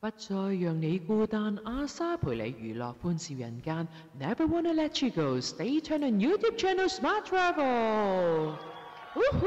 不再讓你孤單，阿莎陪你娛樂歡笑人間。Never wanna let you go. Stay tuned on YouTube channel Smart Travel。嗚呼！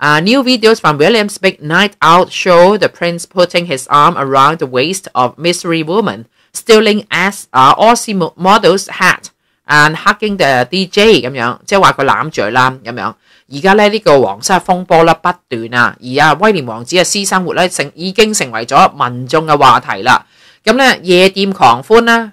Uh, new videos from William's Big Night Out show the prince putting his arm around the waist of mystery woman, stealing as uh, Aussie model's hat and hugging the DJ 咁樣，即係話佢攬住啦咁樣。而家咧呢、個皇室風波啦不斷啊，而啊威廉王子嘅私生活咧成已經成為咗民眾嘅話題啦。咁咧夜店狂歡啦，